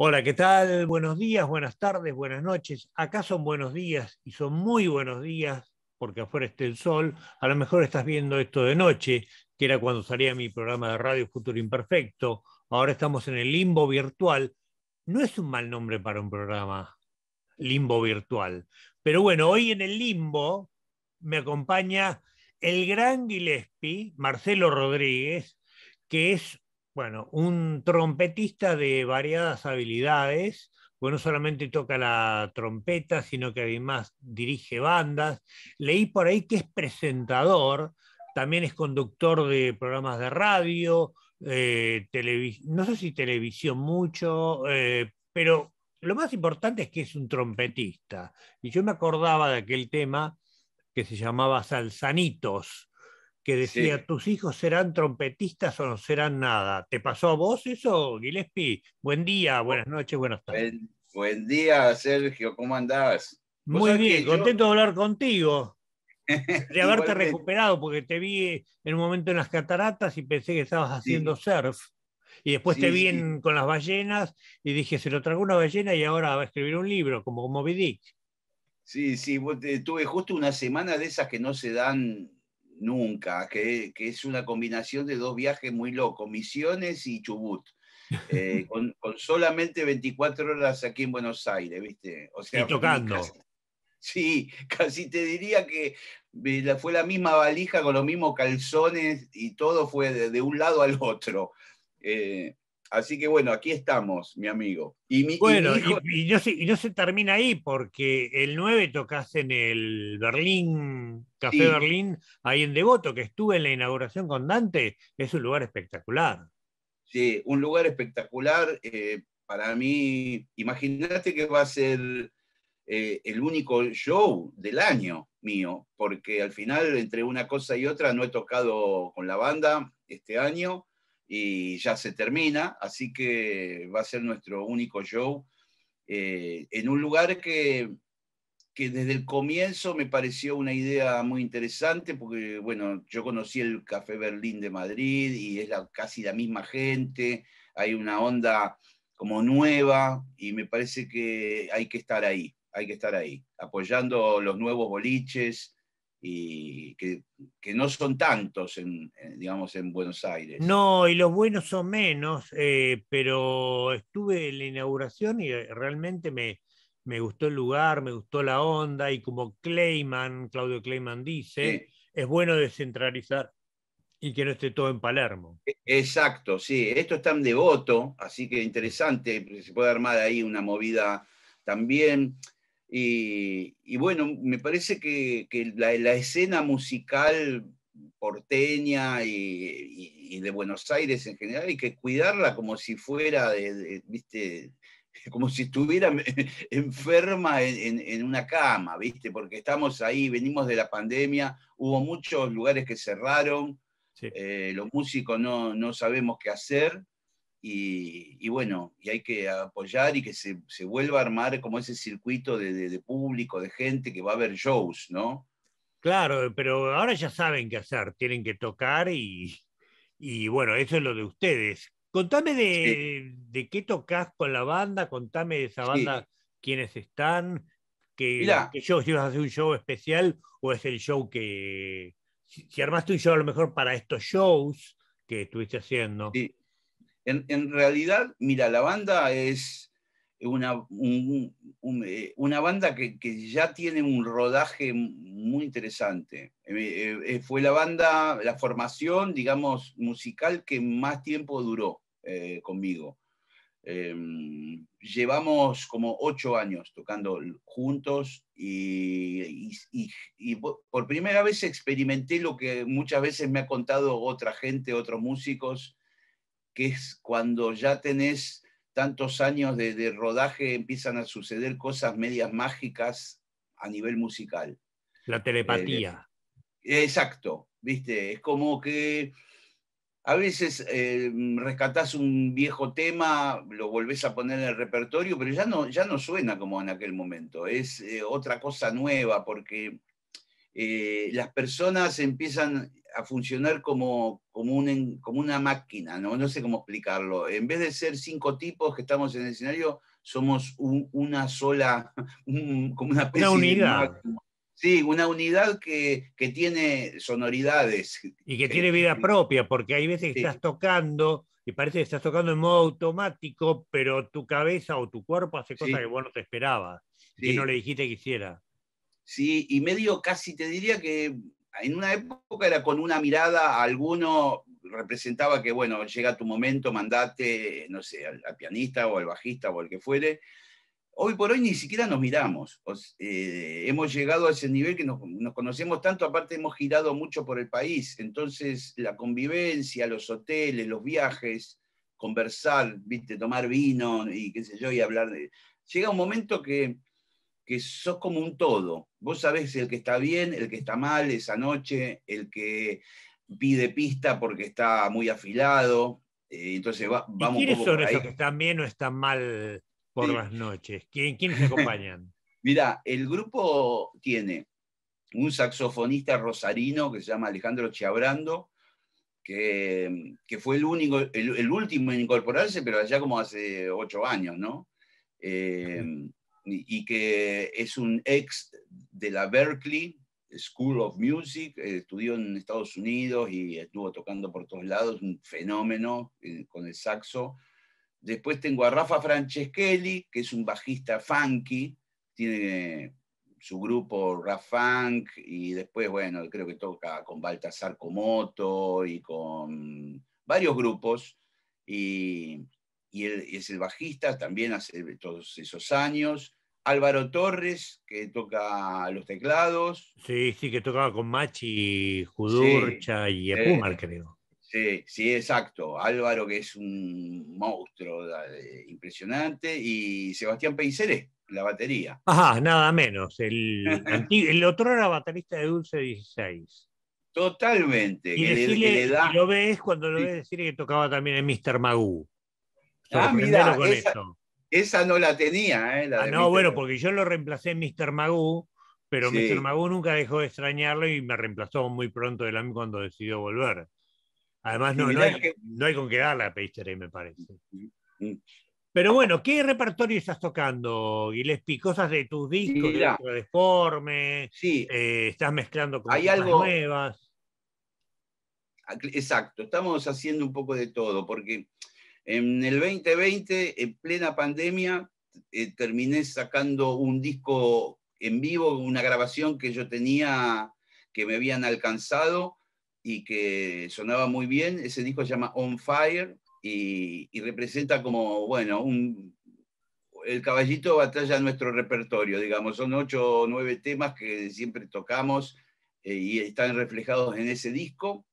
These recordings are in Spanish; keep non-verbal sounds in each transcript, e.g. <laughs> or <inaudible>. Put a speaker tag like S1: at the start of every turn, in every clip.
S1: Hola, ¿qué tal? Buenos días, buenas tardes, buenas noches. Acá son buenos días y son muy buenos días porque afuera está el sol. A lo mejor estás viendo esto de noche, que era cuando salía mi programa de radio Futuro Imperfecto. Ahora estamos en el limbo virtual. No es un mal nombre para un programa, limbo virtual. Pero bueno, hoy en el limbo me acompaña el gran Gillespie, Marcelo Rodríguez, que es bueno, un trompetista de variadas habilidades, Bueno, pues no solamente toca la trompeta, sino que además dirige bandas. Leí por ahí que es presentador, también es conductor de programas de radio, eh, no sé si televisión mucho, eh, pero lo más importante es que es un trompetista. Y yo me acordaba de aquel tema que se llamaba Salsanitos, que decía, tus hijos serán trompetistas o no serán nada. ¿Te pasó a vos eso, Gillespie? Buen día, oh. buenas noches, buenas tardes. Buen, día, Sergio, ¿cómo andás? Muy bien, contento de hablar contigo, de <laughs> haberte recuperado, porque te vi en un momento en las cataratas y pensé que estabas haciendo surf. Y después te vi con las ballenas y dije, se lo tragó una ballena y ahora va a escribir un libro, como Moby Dick.
S2: Sí, sí, eh, tuve justo una semana de esas que no se dan nunca, que, es una combinación de dos viajes muy locos, Misiones y Chubut. Eh, <laughs> con, solamente 24 horas aquí en Buenos Aires, ¿viste? O sea, y tocando. sí, casi te diría que eh, fue la misma valija con los mismos calzones y todo fue de, un lado al otro. Eh, Así que bueno, aquí estamos, mi amigo. Y bueno,
S1: y, no se, termina ahí, porque el 9 tocas en el Berlín, Café Berlín, ahí en Devoto, que estuve en la inauguración con Dante, es un
S2: lugar espectacular. Sí, un lugar espectacular. Eh, para mí, imagínate que va a ser eh, el único show del año mío, porque al final, entre una cosa y otra, no he tocado con la banda este año y ya se termina, así que va a ser nuestro único show eh, en un lugar que, desde el comienzo me pareció una idea muy interesante, porque bueno, yo conocí el Café Berlín de Madrid y es casi la misma gente, hay una onda como nueva y me parece que hay que estar ahí, hay que estar ahí, apoyando los nuevos boliches, y que, no son tantos en, eh, digamos, en Buenos Aires.
S1: No, y los buenos son menos, eh, pero estuve en la inauguración y eh, realmente me, gustó el lugar, me gustó la onda, y como Clayman, Claudio Clayman dice, es bueno descentralizar y que no esté todo en Palermo.
S2: E, exacto, sí, esto es tan devoto, así que interesante, se puede armar ahí una movida también. Y, bueno, me parece que, la, escena musical porteña y, de Buenos Aires en general hay que cuidarla como si fuera, de, viste, <laughs> como si estuviera <laughs> enferma en, una cama, viste, porque estamos ahí, venimos de la pandemia, hubo muchos lugares que cerraron, eh, los músicos no sabemos qué hacer y, bueno, y hay que apoyar y que se, vuelva a armar como ese circuito de, público, de gente que va a ver shows, ¿no?
S1: Claro, pero ahora ya saben qué hacer, tienen que tocar y, bueno, eso es lo de ustedes. Contame de, qué tocas con la banda, contame de esa banda, quiénes están, que, si vas a hacer un show especial o es el show que, si, si armaste un show a lo mejor para estos shows que
S2: estuviste haciendo. Sí. En, realidad, mira, la banda es una, eh, una banda que, ya tiene un rodaje muy interesante. Eh, eh, fue la banda, la formación, digamos, musical que más tiempo duró conmigo. Em, llevamos como ocho años tocando juntos y, por primera vez experimenté lo que muchas veces me ha contado otra gente, otros músicos, que es cuando ya tenés tantos años de, rodaje empiezan a suceder cosas medias mágicas a nivel musical. La telepatía. Eh, exacto, viste, es como que a veces eh, rescatás un viejo tema, lo volvés a poner en el repertorio, pero ya no, ya no suena como en aquel momento, es eh, otra cosa nueva porque eh, las personas empiezan a funcionar como, una máquina, ¿no? no sé cómo explicarlo. En vez de ser cinco tipos que estamos en el escenario, somos una sola, <laughs> como una, una unidad. sí, una unidad que, tiene sonoridades. Y
S1: que eh, tiene vida eh, propia, porque hay veces que estás tocando y parece que estás tocando en modo automático, pero tu cabeza o tu cuerpo hace cosas que vos no te esperabas, y que no le dijiste
S2: que hiciera. Sí, y medio casi te diría que en una época era con una mirada a alguno representaba que, bueno, llega tu momento, mandate, no sé, al, pianista o al bajista o al que fuere. Hoy por hoy ni siquiera nos miramos. Eh, hemos llegado a ese nivel que nos, conocemos tanto, aparte hemos girado mucho por el país. Entonces, la convivencia, los hoteles, los viajes, conversar, ¿viste? tomar vino y qué sé yo, y hablar de... Llega un momento que que sos como un todo. Vos sabés el que está bien, el que está mal esa noche, el que pide pista porque está muy afilado. Eh, entonces vamos vamos ¿Y quiénes son esos que
S1: están bien o están mal por las noches? ¿Quiénes acompañan?
S2: <laughs> Mira, el grupo tiene un saxofonista rosarino que se llama Alejandro Chiabrando, que, que fue el, único, el, último en incorporarse, pero allá como hace ocho años, ¿no? Eh, y que es un ex de la Berkeley School of Music, eh, estudió en Estados Unidos y estuvo tocando por todos lados, un fenómeno eh, con el saxo. Después tengo a Rafa Franceschelli, que es un bajista funky, tiene su grupo Funk y después, bueno, creo que toca con Baltasar Comoto y con varios grupos. Y, y es el bajista, también hace todos esos años. Álvaro Torres, que toca los teclados. Sí,
S1: sí, que tocaba con Machi, Judurcha y Epumar, eh, creo.
S2: Sí, sí, exacto. Álvaro, que es un monstruo impresionante, y Sebastián Peiseré, la batería.
S1: Ajá, nada menos. El, <laughs> el otro era baterista
S2: de Dulce 16.
S1: Totalmente. Y lo ves cuando lo ves decir que tocaba también en Mr. Magoo.
S2: Ah, con esto. Esa no la
S1: tenía, ¿eh? ah, no, bueno, porque yo lo reemplacé en Mr. Magoo, pero Mr. Magoo nunca dejó de extrañarlo y me reemplazó muy pronto de la cuando decidió volver. Además, no, hay, con qué darle a me parece. Mm, mm, mm. Pero bueno, ¿qué repertorio estás tocando, Gillespie? Cosas de tus discos, de Deforme, sí. Eh, estás mezclando con cosas algo...
S2: nuevas. Exacto, estamos haciendo un poco de todo, porque en el 2020, en plena pandemia, eh, terminé sacando un disco en vivo, una grabación que yo tenía, que me habían alcanzado y que sonaba muy bien. Ese disco se llama On Fire y, representa como, bueno, el caballito batalla nuestro repertorio, digamos. Son ocho o nueve temas que siempre tocamos eh, y están reflejados en ese disco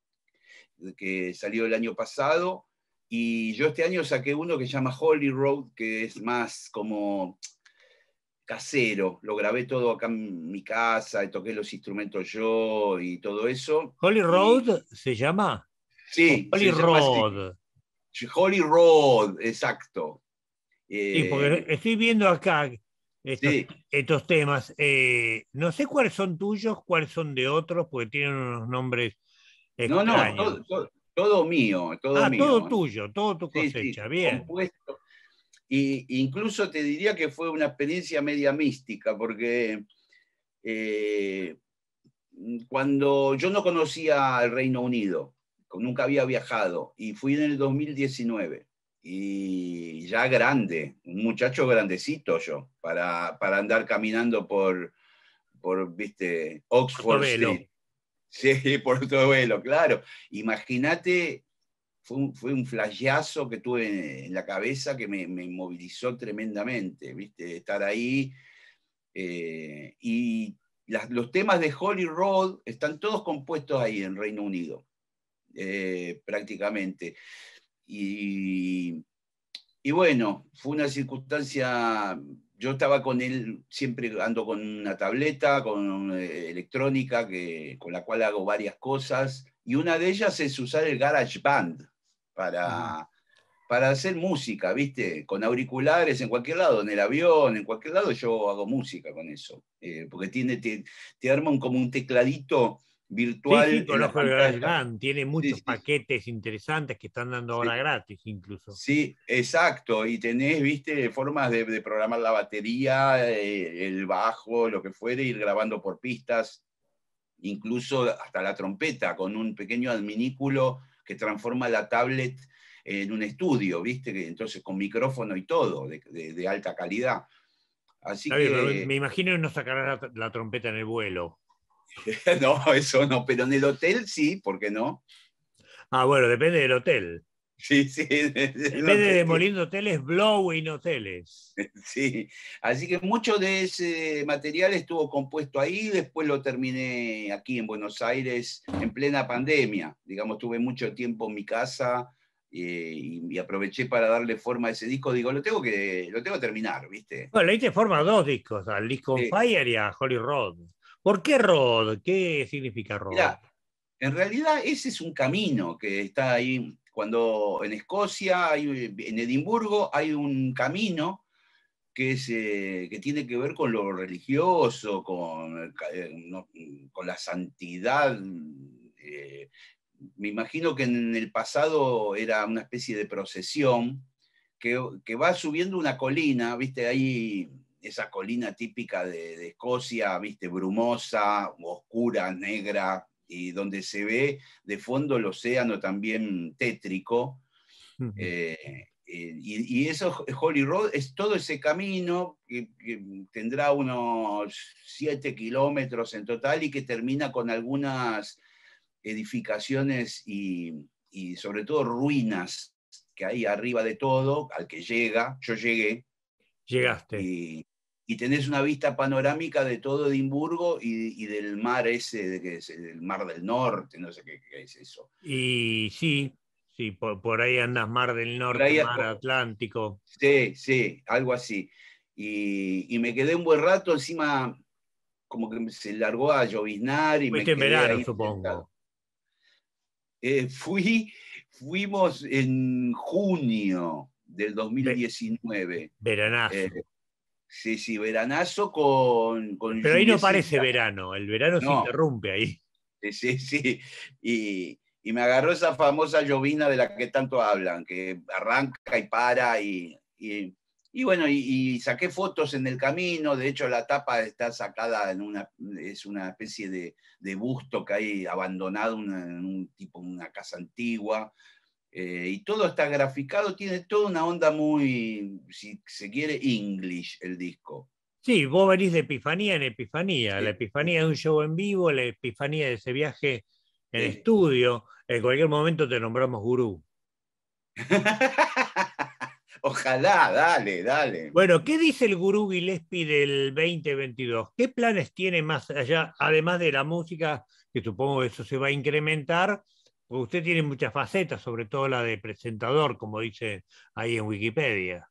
S2: que salió el año pasado y yo este año saqué uno que se llama Holy Road, que es más como casero. Lo grabé todo acá en mi casa, y toqué los instrumentos yo y todo eso.
S1: ¿Holy Road se llama?
S2: Sí. Holy Road. Holy Road, exacto. Sí, eh, porque
S1: estoy viendo acá estos, temas. Eh, no sé cuáles son tuyos, cuáles son de otros, porque tienen unos nombres. Extraños. No, no,
S2: todos, todo mío, todo ah, Todo tuyo, todo tu cosecha, bien. Y incluso te diría que fue una experiencia media mística, porque eh, cuando yo no conocía el Reino Unido, nunca había viajado, y fui en el 2019, y ya grande, un muchacho grandecito yo, para, andar caminando por, por viste, Oxford Sí, <laughs> por otro velo, claro. Imagínate, fue un, fue flashazo que tuve en la cabeza que me, me inmovilizó tremendamente, ¿viste? Estar ahí. Eh, y los temas de Holy Road están todos compuestos ahí en Reino Unido, eh, prácticamente. Y, y bueno, fue una circunstancia yo estaba con él, siempre ando con una tableta, con eh, electrónica, con la cual hago varias cosas, y una de ellas es usar el garage band para, para hacer música, ¿viste? Con auriculares en cualquier lado, en el avión, en cualquier lado, yo hago música con eso, eh, porque tiene, te arman como un tecladito virtual.
S1: tiene muchos paquetes interesantes que están dando ahora gratis incluso.
S2: Sí, exacto, y tenés, viste, formas de, programar la batería, eh, el bajo, lo que fuere, ir grabando por pistas, incluso hasta la trompeta, con un pequeño adminículo que transforma la tablet en un estudio, viste, entonces con micrófono y todo, de, alta calidad. Así que, me
S1: imagino no sacar la, trompeta en el vuelo.
S2: <laughs> no, eso no, pero en el hotel sí, ¿por qué no? Ah, bueno, depende del hotel. Sí, sí. <laughs> En vez de demoliendo hoteles, blowing hoteles. <laughs> Sí, así que mucho de ese material estuvo compuesto ahí, después lo terminé aquí en Buenos Aires en plena pandemia. Digamos, tuve mucho tiempo en mi casa eh, y, aproveché para darle forma a ese disco. Digo, lo tengo que, lo tengo terminar, ¿viste?
S1: Bueno, le diste forma a dos discos, al disco Fire y a Holy Road. ¿Por qué Rod?
S2: ¿Qué significa Rod? en realidad ese es un camino que está ahí. Cuando en Escocia, en Edimburgo, hay un camino que, es, eh, tiene que ver con lo religioso, con, eh, con la santidad. Eh, me imagino que en el pasado era una especie de procesión que va subiendo una colina, viste, ahí esa colina típica de, Escocia, viste, brumosa, oscura, negra, y donde se ve de fondo el océano también tétrico. Eh, eh, y, eso eso, Holy Road, es todo ese camino que, tendrá unos siete kilómetros en total y que termina con algunas edificaciones y, sobre todo ruinas que hay arriba de todo, al que llega, yo llegué, Llegaste y tenés una vista panorámica de todo Edimburgo y, del mar ese, del el mar del norte, no sé qué, es eso.
S1: Y sí, sí, por, ahí andas mar del norte, mar
S2: atlántico. Sí, sí, algo así. Y, me quedé un buen rato, encima como que se largó a lloviznar y me quedé verano, supongo. Eh, fui, fuimos en junio del 2019. Veranazo. Eh, Sí, sí, veranazo con... con Pero ahí no parece verano, el
S1: verano se interrumpe
S2: ahí. Sí, sí, y, y, me agarró esa famosa llovina de la que tanto hablan, que arranca y para y... bueno, y, saqué fotos en el camino, de hecho la tapa está sacada en una, es una especie de, busto que hay abandonado en un tipo, una casa antigua, eh, y todo está graficado, tiene toda una onda muy, si se quiere, English el disco.
S1: Sí, vos venís de epifanía en epifanía. La epifanía de un show en vivo, la epifanía de ese viaje en estudio. En cualquier momento te nombramos gurú.
S2: <laughs> Ojalá, dale, dale. Bueno, ¿qué dice
S1: el gurú Gillespie del 2022? ¿Qué planes tiene más allá, además de la música, que supongo eso se va a incrementar? usted tiene muchas facetas, sobre todo la de presentador, como dice ahí en Wikipedia.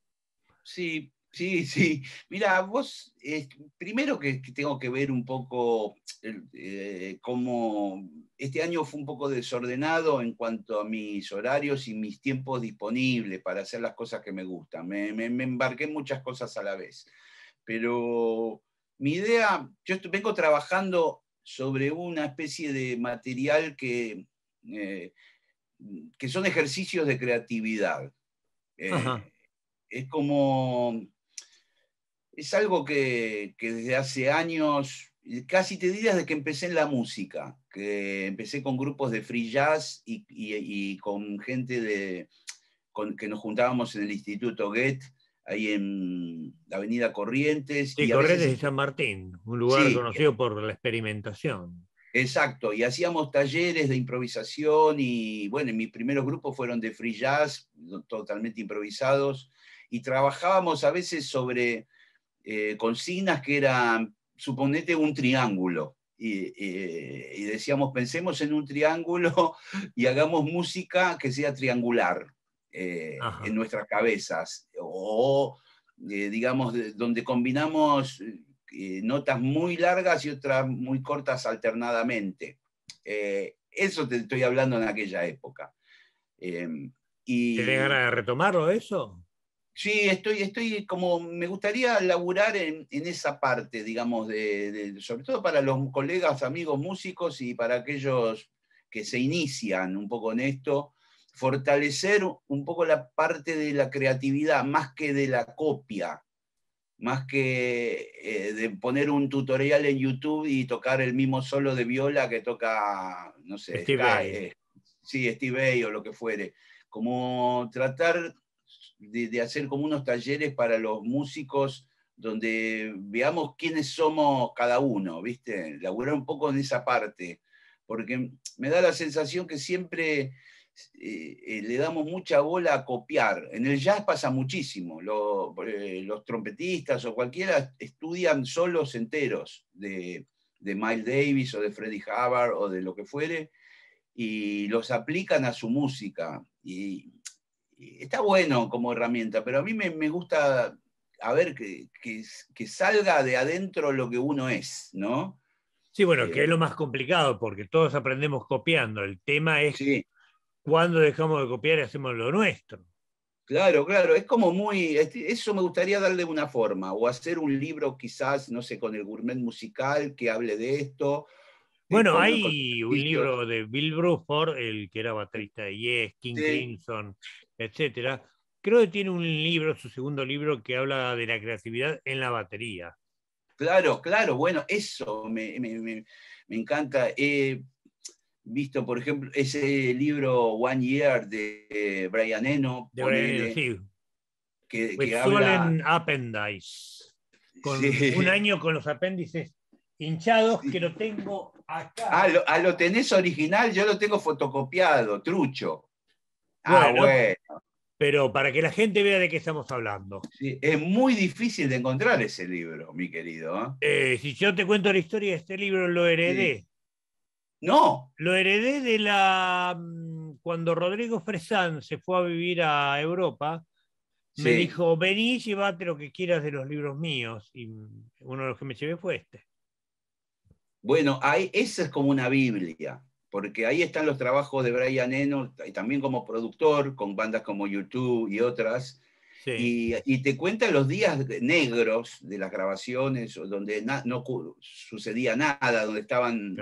S1: Sí, sí, <laughs> sí.
S2: Mira, vos, eh, primero que, tengo que ver un poco eh, cómo este año fue un poco desordenado en cuanto a mis horarios y mis tiempos disponibles para hacer las cosas que me gustan. Me, me embarqué en muchas cosas a la vez. Pero mi idea, yo vengo trabajando sobre una especie de material que eh, que son ejercicios de creatividad. Eh, es como, es algo que, desde hace años, casi te diría desde que empecé en la música, que empecé con grupos de free jazz y, con gente de, que nos juntábamos en el Instituto Get, ahí en la Avenida Corrientes. y Corrientes
S1: San Martín, un lugar conocido
S2: por la experimentación. Exacto, y hacíamos talleres de improvisación y bueno, mis primeros grupos fueron de free jazz, totalmente improvisados, y trabajábamos a veces sobre eh, consignas que eran, suponete, un triángulo. Y, decíamos, pensemos en un triángulo <laughs> y hagamos música que sea triangular eh, en nuestras cabezas, o eh, digamos, donde combinamos eh, notas muy largas y otras muy cortas alternadamente. Eh, eso te estoy hablando en aquella época. Em, y, ¿Tenés ganas de retomarlo eso? Sí, estoy, estoy como, me gustaría laburar en, esa parte, digamos, sobre todo para los colegas, amigos músicos y para aquellos que se inician un poco en esto, fortalecer un poco la parte de la creatividad más que de la copia, más que eh, de poner un tutorial en YouTube y tocar el mismo solo de viola que toca, no sé, Steve A, eh, sí, Steve o lo que fuere. Como tratar de, hacer como unos talleres para los músicos donde veamos quiénes somos cada uno, ¿viste? Laburar un poco en esa parte, porque me da la sensación que siempre eh, le damos mucha bola a copiar. En el jazz pasa muchísimo. Eh, los trompetistas o cualquiera estudian solos enteros de, de Miles Davis o de Freddie Hubbard o de lo que fuere y los aplican a su música. Y, está bueno como herramienta, pero a mí me, gusta a ver que, salga de adentro lo que uno es, ¿no?
S1: Sí, bueno, que eh, es lo más complicado porque todos aprendemos copiando. El tema es cuando dejamos de copiar y hacemos
S2: lo nuestro. Claro, claro, es como muy, eso me gustaría darle una forma, o hacer un libro quizás, no sé, con el gourmet musical que hable de esto. Bueno, hay un libro
S1: de Bill Bruford, el que era baterista de Yes, King Crimson, etc. Creo que tiene un libro, su segundo libro, que habla de la creatividad en la batería.
S2: Claro, claro, bueno, eso me, me encanta. Eh, visto, por ejemplo, ese libro One Year de eh, Brian Eno. De sí. que, habla...
S1: Appendice.
S2: Con un
S1: año con los apéndices hinchados que lo tengo acá.
S2: Ah, ah lo, tenés original, yo lo tengo fotocopiado, trucho. Ah, bueno.
S1: Pero para que la gente vea de qué estamos hablando.
S2: Sí, es muy difícil de encontrar ese libro, mi querido.
S1: ¿eh? Eh, si yo te cuento la historia, este libro lo heredé no. Lo heredé de la. Mm, cuando Rodrigo Fresán se fue a vivir a Europa, me dijo: Vení, llévate lo que quieras de los libros míos. Y mm, uno de los que me llevé fue este.
S2: Bueno, esa es como una Biblia, porque ahí están los trabajos de Brian Eno, y también como productor, con bandas como YouTube y otras. Y, te cuenta los días negros de las grabaciones, donde no sucedía nada, donde estaban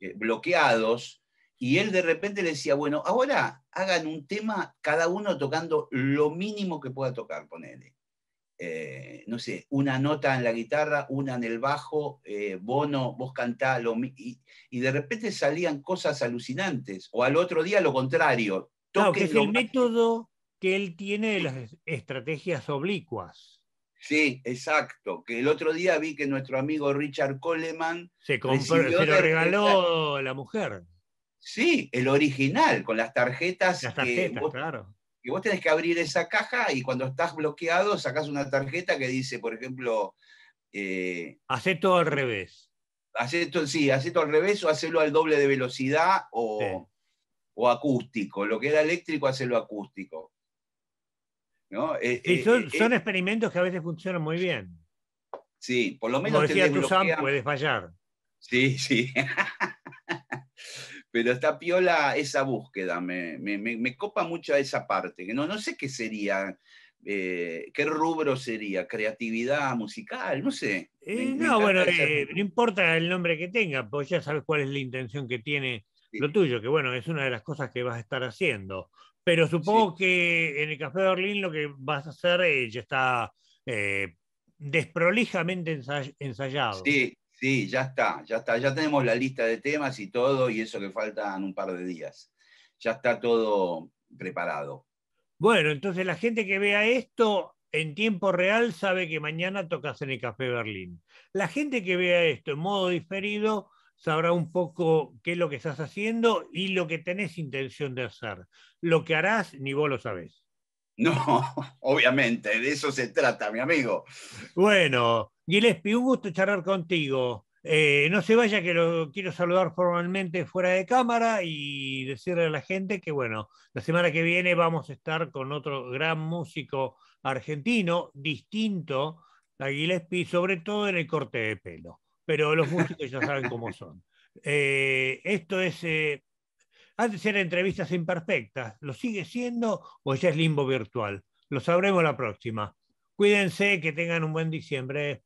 S2: eh, bloqueados, y él de repente le decía, bueno, ahora hagan un tema, cada uno tocando lo mínimo que pueda tocar, ponele. Eh, no sé, una nota en la guitarra, una en el bajo, eh, Bono, vos cantás, lo, y, de repente salían cosas alucinantes, o al otro día lo contrario. todo que es el
S1: método que él tiene de las estrategias oblicuas.
S2: Sí, exacto. Que el otro día vi que nuestro amigo Richard Coleman. Se, lo regaló la mujer. Sí, el original, con las tarjetas. claro. Y vos tenés que abrir esa caja y cuando estás bloqueado sacás una tarjeta que dice, por ejemplo. Eh, Hacé todo al revés. Hacé sí, hace todo al revés o hacelo al doble de velocidad o, o acústico. Lo que era eléctrico, hacelo acústico. Y eh, eh, son, eh,
S1: experimentos que a veces funcionan muy bien.
S2: Sí, por lo menos. Como decía puedes fallar. Sí, sí. <laughs> Pero está piola esa búsqueda, me, copa mucho esa parte, no, no sé qué sería, qué rubro sería, creatividad musical, no sé.
S1: no, bueno, no importa el nombre que tenga, pues ya sabes cuál es la intención que tiene lo tuyo, que bueno, es una de las cosas que vas a estar haciendo. Pero supongo que en el Café de Berlín lo que vas a hacer eh, ya está eh, desprolijamente ensayado.
S2: Sí, sí, ya está, ya está. Ya tenemos la lista de temas y todo, y eso que faltan un par de días. Ya está todo preparado.
S1: Bueno, entonces la gente que vea esto en tiempo real sabe que mañana tocas en el Café Berlín. La gente que vea esto en modo diferido sabrá un poco qué es lo que estás haciendo y lo que tenés intención de hacer. Lo que harás ni
S2: vos lo sabés. No, <laughs> obviamente, de eso se trata, mi amigo.
S1: Bueno, Gillespie, un gusto charlar contigo. Eh, no se vaya, que lo quiero saludar formalmente fuera de cámara y decirle a la gente que, bueno, la semana que viene vamos a estar con otro gran músico argentino, distinto a Gillespie, sobre todo en el corte de pelo pero los músicos ya saben cómo son. Eh, esto es, eh, Han de ser entrevistas imperfectas, ¿lo sigue siendo o ya es limbo virtual? Lo sabremos la próxima. Cuídense, que tengan un buen diciembre.